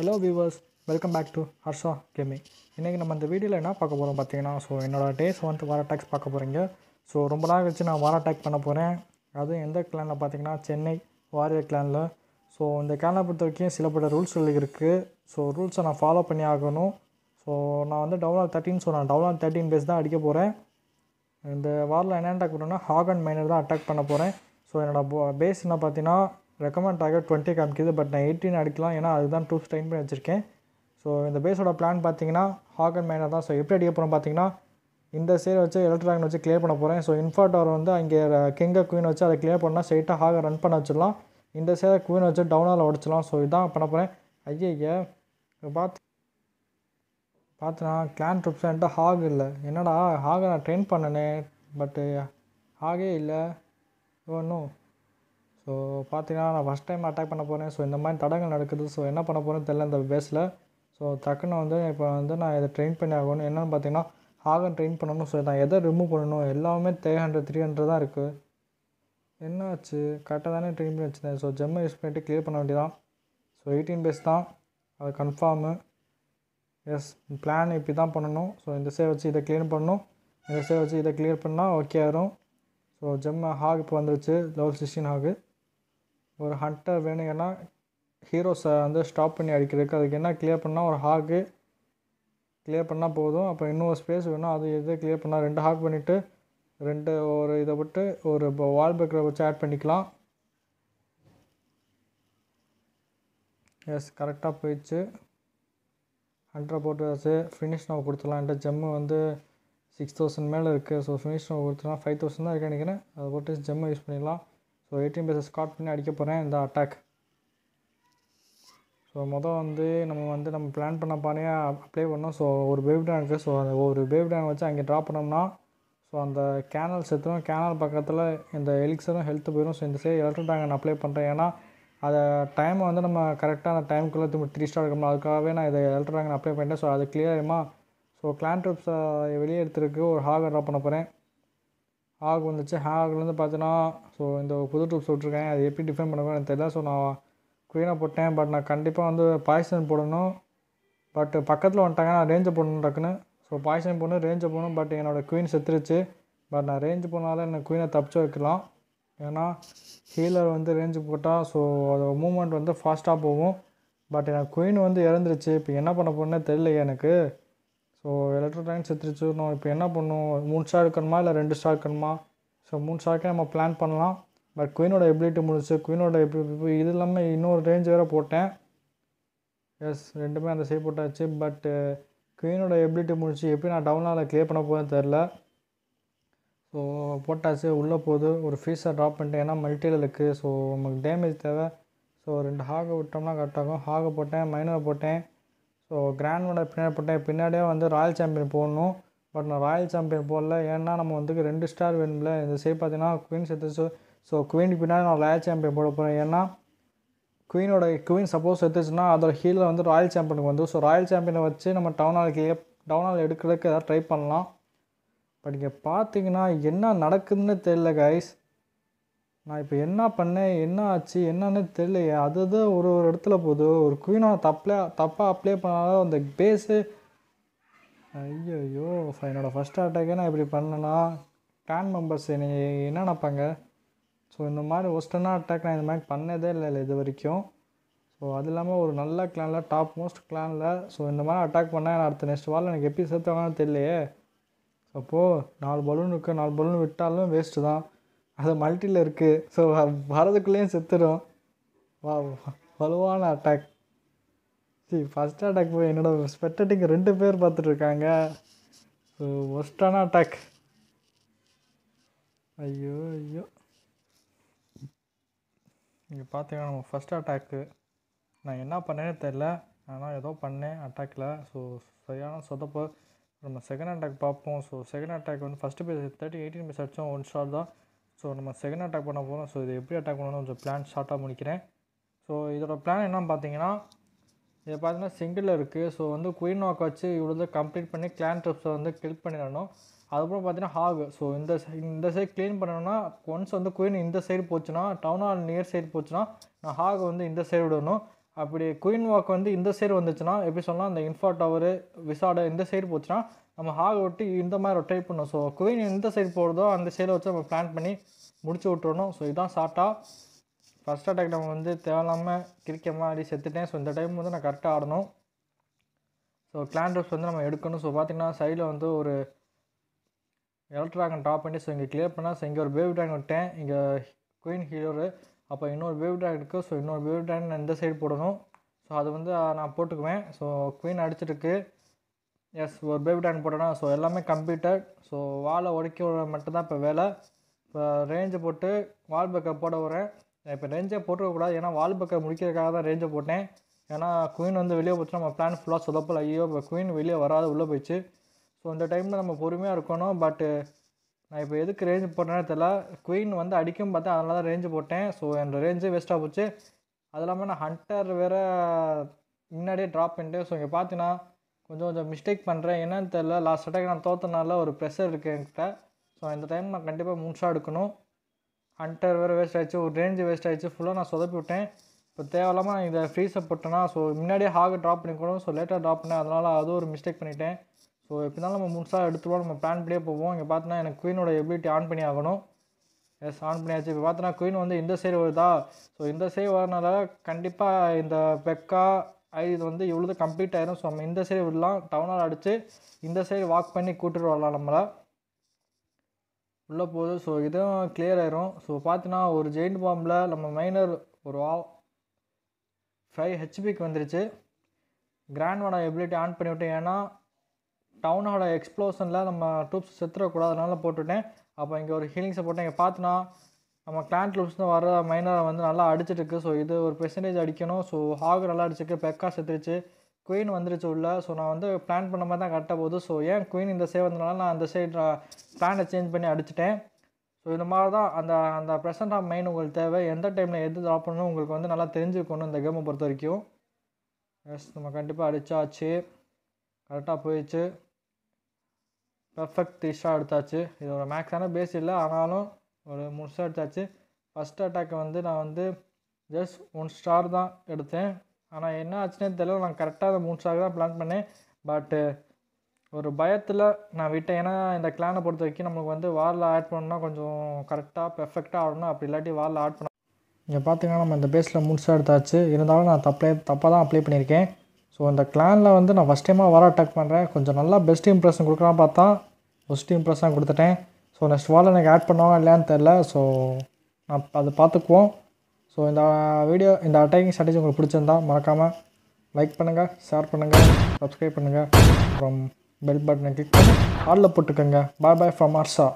hello viewers welcome back to Harsha gaming இன்றைக்கி நம்ம இந்த வீடியோவில் என்ன பார்க்க போகிறோம் பார்த்தீங்கன்னா ஸோ என்னோடய டேஸ் வந்து வார அட்டாக்ஸ் பார்க்க போகிறீங்க ஸோ ரொம்ப நாள் கழிச்சு நான் வார அட்டாக் பண்ண போகிறேன் அதுவும் எந்த கிளானில் பார்த்தீங்கன்னா சென்னை வாரியர் கிளானில் ஸோ இந்த கிளானை பொறுத்த வரைக்கும் சில ரூல்ஸ்கள் இருக்குது ஸோ ரூல்ஸை நான் ஃபாலோ பண்ணி ஆகணும் ஸோ நான் வந்து டவுன்லாக் தேர்ட்டின் ஸோ நான் டவுன்லாக் தேர்ட்டின் பேஸ் தான் அடிக்க போகிறேன் இந்த வாரில் என்ன அட்டாக் பண்ணுறேன்னா ஹாகன் மைனர் தான் அட்டாக் பண்ண போகிறேன் ஸோ என்னோடய பேஸ் என்ன பார்த்தீங்கன்னா ரெக்கமெண்ட் ஆக டுவெண்ட்டி காமிக்குது பட் நான் எயிட்டின் அடிக்கலாம் ஏன்னா அதுதான் டூ ஸ்ட்ரைன் பண்ணி வச்சுருக்கேன் ஸோ இந்த பேஸோட பிளான் பார்த்தீங்கன்னா ஹாக் அண்ட் மைனர் தான் ஸோ எப்படி அடிக்க போகிறோம் பார்த்தீங்கன்னா இந்த சைடு வச்சு எலக்ட்ரான் வச்சு கிளியர் பண்ண போகிறேன் ஸோ இன்ஃபார்டவர் வந்து அங்கே கிங்கை குயின் வச்சு அதை கிளியர் பண்ணால் ஸ்ட்ரைட்டாக ஹாக ரன் பண்ண வச்சிடலாம் இந்த சைடை குவீன் வச்சு டவுனால் உடச்சிடலாம் ஸோ இதான் பண்ண போகிறேன் ஐயா பார்த்து பார்த்தனா கிளான் ட்ரிப்ஸ்ன்ட்டு ஹாக் இல்லை என்னடா ஹாக நான் ட்ரெயின் பண்ணனே பட்டு ஹாகே இல்லை ஒன்றும் ஸோ பார்த்தீங்கன்னா நான் ஃபஸ்ட் டைம் அட்டாக் பண்ண போகிறேன் ஸோ இந்த மாதிரி தடங்கள் நடக்குது ஸோ என்ன பண்ண போகிறேன்னு தெரில இந்த பேஸில் ஸோ டக்குன்னு வந்து இப்போ வந்து நான் இதை ட்ரெயின் பண்ணி ஆகணும் என்னென்னு பார்த்தீங்கன்னா ஹாகன் ட்ரெயின் பண்ணணும் ஸோ நான் எதை ரிமூவ் பண்ணணும் எல்லாமே த்ரீ ஹண்ட்ரட் த்ரீ ஹண்ட்ரட் தான் இருக்குது என்ன ஆச்சு கரெக்டாக தானே ட்ரெயின் பண்ணி வச்சுருந்தேன் ஸோ ஜெம்மை யூஸ் பண்ணிட்டு க்ளியர் பண்ண வேண்டியதான் ஸோ எயிட்டீன் பேஸ் தான் அது கன்ஃபார்மு எஸ் பிளான் இப்படி தான் பண்ணணும் ஸோ இந்த சேவ் வச்சு இதை க்ளியர் பண்ணணும் இந்த சேவ் வச்சு இதை க்ளியர் பண்ணால் ஓகே ஆயிரும் ஸோ ஜெம்மை ஹாக் இப்போ வந்துருச்சு லெவல் சிக்ஸ்டீன் ஹாகு ஒரு வேணும் ஏன்னா ஹீரோஸை வந்து ஸ்டாப் பண்ணி அடிக்கிறதுக்கு அதுக்கு என்ன கிளியர் பண்ணால் ஒரு ஹாக்கு கிளியர் பண்ணால் போதும் அப்போ இன்னும் ஒரு ஸ்பேஸ் வேணும் அது எது கிளியர் பண்ணால் ரெண்டு ஹாக் பண்ணிவிட்டு ரெண்டு ஒரு இதை விட்டு ஒரு இப்போ வால் பேக்கரை வச்சு ஆட் பண்ணிக்கலாம் எஸ் கரெக்டாக போயிடுச்சு ஹண்ட்ரட் வச்சு ஃபினிஷ் நம்ம கொடுத்துடலாம் என்கிட்ட ஜம்மு வந்து சிக்ஸ் தௌசண்ட் மேலே இருக்குது ஸோ ஃபினிஷ் நம்ம கொடுத்துடலாம் ஃபைவ் தௌசண்ட் தான் இருக்கேன் நினைக்கிறேன் அதை போட்டு ஜெம்மை யூஸ் பண்ணிடலாம் ஸோ எயிட்டீன் பேசஸ் ஸ்காட் பண்ணி அடிக்க போகிறேன் இந்த அட்டாக் ஸோ மொதல் வந்து நம்ம வந்து நம்ம பிளான் பண்ண பானையாக அப்ளை பண்ணோம் ஸோ ஒரு பேபி டேன் இருக்குது ஸோ அந்த ஒரு பேபி டேன் வச்சு அங்கே ட்ராப் பண்ணோம்னா ஸோ அந்த கேனல் செத்துடும் கேனல் பக்கத்தில் இந்த எலிக்ஸரும் ஹெல்த்து போயிடும் ஸோ இந்த சைடு எலக்ட்ரிக் டேங்கன் அப்ளை பண்ணுறேன் ஏன்னா அதை டைமை வந்து நம்ம கரெக்டாக அந்த டைமுக்குள்ளே திரும்ப த்ரீ ஸ்டார் இருக்கணும் அதுக்காகவே நான் இதை எலக்ட்ரிக் டேங்கன் அப்ளை பண்ணிட்டேன் ஸோ அது கிளியர் ஆகிடுமா ஸோ கிளான் ட்ரிப்ஸை வெளியே எடுத்துருக்கு ஒரு ஹார்வேர் ட்ராப் பண்ண போகிறேன் ஹாக் வந்துச்சு ஹாக்லேருந்து பார்த்தீங்கன்னா ஸோ இந்த புது ட்ரூப்ஸ் விட்ருக்கேன் அது எப்படி டிஃபைன் பண்ணுவோம் எனக்கு தெரியல ஸோ நான் குயினாக போட்டேன் பட் நான் கண்டிப்பாக வந்து பாய்சன் போடணும் பட் பக்கத்தில் வந்துட்டாங்க நான் ரேஞ்சை போடணும் டக்குன்னு ஸோ பாய்சன் போடணும் ரேஞ்சை போடணும் பட் என்னோடய குயின் செத்துருச்சு பட் நான் ரேஞ்சு போனாலும் எனக்கு குயினை தப்பிச்சு வைக்கலாம் ஏன்னா ஹீலர் வந்து ரேஞ்ச் போட்டால் ஸோ அதோட மூமெண்ட் வந்து ஃபாஸ்ட்டாக போகும் பட் எனக்கு குயின் வந்து இறந்துருச்சு இப்போ என்ன பண்ண போகணுன்னே தெரியல எனக்கு ஸோ எலக்ட்ரிக் ட்ரெயின் நம்ம இப்போ என்ன பண்ணணும் மூணு ஸ்டார் இருக்கணுமா இல்லை ரெண்டு ஸ்டார் இருக்கணுமா ஸோ மூணு ஸ்டார்க்கே நம்ம பிளான் பண்ணலாம் பட் குயினோட எபிலிட்டி முடிச்சு குயினோட இது இல்லாமல் இன்னொரு ரேஞ்ச் வேறு போட்டேன் எஸ் ரெண்டுமே அந்த சைட் போட்டாச்சு பட்டு குயினோட எபிலிட்டி முடிச்சு எப்படி நான் டவுனால் கிளியர் பண்ண போகிறேன்னு தெரில ஸோ போட்டாச்சு உள்ளே போகுது ஒரு ஃபீஸை ட்ராப் பண்ணிட்டேன் ஏன்னா மல்டியில் இருக்குது ஸோ நமக்கு டேமேஜ் தேவை ஸோ ரெண்டு ஹாக விட்டோம்னா கரெக்டாகும் ஹாக போட்டேன் மைனரை போட்டேன் ஸோ கிராண்ட் வினர் பின்னாடி பின்னாடியே வந்து ராயல் சாம்பியன் போடணும் பட் நான் ராயல் சாம்பியன் போடல ஏன்னா நம்ம வந்து ரெண்டு ஸ்டார் வேணும்ல இந்த சைட் பார்த்தீங்கன்னா குவீன் செத்து ஸோ ஸோ குவீனுக்கு பின்னாடி நான் ராயல் சாம்பியன் போட போகிறேன் ஏன்னா குவீனோட குவீன் சப்போஸ் எடுத்துச்சுன்னா அதோட ஹீலில் வந்து ராயல் சாம்பியனுக்கு வந்து ஸோ ராயல் சாம்பியனை வச்சு நம்ம டவுன் ஹாலுக்கு டவுன் ஹால் எடுக்கிறதுக்கு ஏதாவது ட்ரை பண்ணலாம் பட் இங்கே பார்த்தீங்கன்னா என்ன நடக்குதுன்னு தெரியல கைஸ் நான் இப்போ என்ன பண்ணேன் என்ன ஆச்சு என்னன்னு தெரியலையே அது தான் ஒரு ஒரு இடத்துல போகுது ஒரு குயினாக தப்பில் தப்பாக அப்ளை பண்ணாலும் அந்த பேஸு ஐயோ ஐயோ என்னோடய ஃபஸ்ட் அட்டாக்கே நான் இப்படி பண்ணேன்னா கேன் மெம்பர்ஸ் என்னை என்ன நினைப்பாங்க ஸோ இந்த மாதிரி ஒஸ்டர்னா அட்டாக் நான் இந்த மாதிரி பண்ணதே இல்லை இல்லை இது வரைக்கும் ஸோ அது இல்லாமல் ஒரு நல்ல கிளானில் டாப் மோஸ்ட் கிளானில் ஸோ இந்த மாதிரி அட்டாக் பண்ணால் அடுத்த நெக்ஸ்ட் வாரில் எனக்கு எப்படி சேர்த்தவங்கன்னு தெரியலையே அப்போது நாலு பலூன் இருக்குது நாலு பலூன் விட்டாலும் வேஸ்ட்டு தான் அது மல்டியில் இருக்குது ஸோ வரதுக்குள்ளேயும் செத்துடும் வா வலுவான அட்டாக் சரி ஃபஸ்ட் அட்டாக் போய் என்னோடய ஸ்பெட்டிங் ரெண்டு பேர் பார்த்துட்ருக்காங்க ஸோ ஒஸ்டான அட்டாக் ஐயோ ஐயோ இங்கே பார்த்தீங்கன்னா நம்ம ஃபஸ்ட் அட்டாக்கு நான் என்ன பண்ணேனே தெரில ஆனால் ஏதோ பண்ணேன் அட்டாக்கில் ஸோ சரியான சொதப்போ நம்ம செகண்ட் அட்டாக் பார்ப்போம் ஸோ செகண்ட் அட்டாக் வந்து first base thirty eighteen base அடித்தோம் ஒன் ஷாட் தான் ஸோ நம்ம செகண்ட் அட்டாக் பண்ண போகிறோம் ஸோ இது எப்படி அட்டாக் பண்ணணும் கொஞ்சம் பிளான் ஷார்ட்டாக முடிக்கிறேன் ஸோ இதோட பிளான் என்னன்னு பார்த்தீங்கன்னா இதை பார்த்தீங்கன்னா சிங்கிளில் இருக்குது ஸோ வந்து குயின் வாக் வச்சு இவ்வளோ கம்ப்ளீட் பண்ணி கிளான் ட்ரிப்ஸை வந்து கில் பண்ணிடணும் அதுக்கப்புறம் பார்த்தீங்கன்னா ஹாக் ஸோ இந்த இந்த சைடு க்ளீன் பண்ணணும்னா ஒன்ஸ் வந்து குயின் இந்த சைடு போச்சுன்னா டவுன் ஹால் நியர் சைடு போச்சுன்னா நான் ஹாக் வந்து இந்த சைடு விடணும் அப்படி குயின் வாக் வந்து இந்த சைடு வந்துச்சுன்னா எப்படி சொன்னால் அந்த இன்ஃபா டவரு விசாட இந்த சைடு போச்சுன்னா நம்ம ஹால் ஒட்டி இந்த மாதிரி ரொட்டேட் பண்ணோம் ஸோ குயின் எந்த சைடு போடுதோ அந்த சைடை வச்சு நம்ம பிளான் பண்ணி முடிச்சு விட்டுறணும் ஸோ இதுதான் ஷார்ட்டாக ஃபஸ்ட் அட்டாக் நம்ம வந்து தேவையில்லாமல் கிரிக்கெட் மாதிரி செத்துட்டேன் ஸோ இந்த டைம் வந்து நான் கரெக்டாக ஆடணும் ஸோ கிளான் ட்ரெஸ் வந்து நம்ம எடுக்கணும் ஸோ பார்த்திங்கன்னா சைடில் வந்து ஒரு எலக்ட்ராகன் டாப் பண்ணி ஸோ இங்கே கிளியர் பண்ணால் ஸோ இங்கே ஒரு பேபி ட்ராகன் விட்டேன் இங்கே குயின் ஹீரோரு அப்போ இன்னொரு பேபி ட்ராகன் இருக்குது ஸோ இன்னொரு பேபி ட்ராகன் இந்த சைடு போடணும் ஸோ அது வந்து நான் போட்டுக்குவேன் ஸோ குயின் அடிச்சிருக்கு எஸ் ஒரு பேபி டேங்க் போட்டோம்னா ஸோ எல்லாமே கம்ப்ளீட்டட் ஸோ வாலை உடைக்க விட மட்டும்தான் இப்போ வேலை இப்போ ரேஞ்சை போட்டு வால் பேக்கப் போட வரேன் இப்போ ரேஞ்சே போட்டுக்கக்கூடாது ஏன்னா வால் பேக்கப் முடிக்கிறதுக்காக தான் ரேஞ்சை போட்டேன் ஏன்னா குயின் வந்து வெளியே போச்சு நம்ம பிளான் ஃபுல்லாக சொல்லப்போல் ஐயோ இப்போ குயின் வெளியே வராது உள்ளே போயிடுச்சு ஸோ இந்த டைமில் நம்ம பொறுமையாக இருக்கணும் பட்டு நான் இப்போ எதுக்கு ரேஞ்சு போட்டேன்னு தெரில குயின் வந்து அடிக்கும் பார்த்தேன் அதனால தான் ரேஞ்சு போட்டேன் ஸோ என்னோடய ரேஞ்சு வேஸ்ட்டாக போச்சு அது இல்லாமல் நான் ஹண்டர் வேறு முன்னாடியே ட்ராப் பண்ணிட்டு ஸோ இங்கே பார்த்தீங்கன்னா கொஞ்சம் கொஞ்சம் மிஸ்டேக் பண்ணுறேன் என்னன்னு தெரில லாஸ்ட் அட்டாக் நான் தோத்தனால ஒரு ப்ரெஷர் இருக்குது என்கிட்ட ஸோ இந்த டைம் நான் கண்டிப்பாக மூன்ஷாக எடுக்கணும் ஹண்டர் வேறு வேஸ்ட் ஆகிடுச்சு ஒரு ரேஞ்சு வேஸ்ட் ஆகிடுச்சு ஃபுல்லாக நான் சொதப்பி விட்டேன் இப்போ தேவையில்லாமல் இதை ஃப்ரீஸை போட்டேன்னா ஸோ முன்னாடியே ஹாக ட்ராப் பண்ணிக்கணும் ஸோ லேட்டாக ட்ராப் பண்ணேன் அதனால் அது ஒரு மிஸ்டேக் பண்ணிட்டேன் ஸோ எப்படினாலும் நம்ம முழுசாக எடுத்துருவோம் நம்ம பிளான் பண்ணியே போவோம் இங்கே பார்த்தோன்னா எனக்கு குயினோட எபிலிட்டி ஆன் பண்ணி ஆகணும் எஸ் ஆன் பண்ணியாச்சு இப்போ பார்த்தோன்னா குயின் வந்து இந்த சைடு வருதா ஸோ இந்த சைடு வரனால கண்டிப்பாக இந்த பெக்கா இது வந்து இவ்வளோ கம்ப்ளீட் ஆயிரும் ஸோ நம்ம இந்த சைடு விடலாம் டவுனால் அடித்து இந்த சைடு வாக் பண்ணி கூட்டிட்டு வரலாம் நம்மளை உள்ளே போகுது ஸோ இதுவும் கிளியர் ஆயிரும் ஸோ பார்த்தீங்கன்னா ஒரு ஜெயின் பாம்பில் நம்ம மைனர் ஒரு ஆ ஃபைவ் ஹெச்பிக்கு வந்துருச்சு கிராண்ட் வாடா எபிலிட்டி ஆன் பண்ணிவிட்டேன் ஏன்னா டவுனோட எக்ஸ்ப்ளோஷனில் நம்ம டூப்ஸ் செத்துடக்கூடாது போட்டுவிட்டேன் அப்போ இங்கே ஒரு ஹீலிங்ஸை போட்டேன் இங்கே பார்த்தினா நம்ம கிளாண்ட் லுப்ஸ்னு வர மைனரை வந்து நல்லா அடிச்சிருக்கு ஸோ இது ஒரு பெர்சன்டேஜ் அடிக்கணும் ஸோ ஹாக் நல்லா அடிச்சிருக்கு பெக்கா செத்துருச்சு குயின் வந்துருச்சு உள்ள ஸோ நான் வந்து பிளான் பண்ண மாதிரி தான் கரெக்டாக போகுது ஸோ ஏன் குயின் இந்த சேவ் வந்தனால நான் அந்த சைடு பிளானை சேஞ்ச் பண்ணி அடிச்சிட்டேன் ஸோ இந்த மாதிரி தான் அந்த அந்த ப்ரெசன்ட் ஆஃப் மைண்ட் உங்களுக்கு தேவை எந்த டைமில் எது ட்ராப் பண்ணணும் உங்களுக்கு வந்து நல்லா தெரிஞ்சுக்கணும் இந்த கேமை பொறுத்த வரைக்கும் எஸ் நம்ம கண்டிப்பாக அடித்தாச்சு கரெக்டாக போயிடுச்சு பர்ஃபெக்ட் திஷாக எடுத்தாச்சு இதோட மேக்ஸான பேஸ் இல்லை ஆனாலும் ஒரு முடிச்சு அடித்தாச்சு ஃபஸ்ட் அட்டாக்கை வந்து நான் வந்து ஜஸ்ட் ஒன் ஸ்டார் தான் எடுத்தேன் ஆனால் என்ன ஆச்சுன்னே தெரியல நான் கரெக்டாக அதை மூணு ஸ்டார் தான் பிளான் பண்ணேன் பட்டு ஒரு பயத்தில் நான் விட்டேன் ஏன்னா இந்த கிளானை பொறுத்த வரைக்கும் நம்மளுக்கு வந்து வாரில் ஆட் பண்ணணும்னா கொஞ்சம் கரெக்டாக பெர்ஃபெக்டாக ஆடணும் அப்படி இல்லாட்டி வாரில் ஆட் பண்ண இங்கே பார்த்தீங்கன்னா நம்ம இந்த பேஸில் மூணு ஸ்டார் எடுத்தாச்சு இருந்தாலும் நான் தப்பே தப்பாக தான் அப்ளை பண்ணியிருக்கேன் ஸோ இந்த கிளானில் வந்து நான் ஃபஸ்ட் டைமாக வர அட்டாக் பண்ணுறேன் கொஞ்சம் நல்லா பெஸ்ட் இம்ப்ரெஷன் கொடுக்குறான் பார்த்தா ஃபஸ்ட் இம்ப்ரெஷன் கொடுத்துட்டேன் ஸோ நெக்ஸ்ட் வாரம் எனக்கு ஆட் பண்ணுவாங்க இல்லையான்னு தெரில ஸோ நான் அதை பார்த்துக்குவோம் ஸோ இந்த வீடியோ இந்த அட்டாக்கிங் ஸ்ட்ராட்டஜி உங்களுக்கு பிடிச்சிருந்தா மறக்காமல் லைக் பண்ணுங்கள் ஷேர் பண்ணுங்கள் சப்ஸ்கிரைப் பண்ணுங்கள் அப்புறம் பெல் பட்டனை கிளிக் பண்ணி ஆர்டரில் போட்டுக்கோங்க பாய் பாய் ஃப்ரம் ஆர்ஷா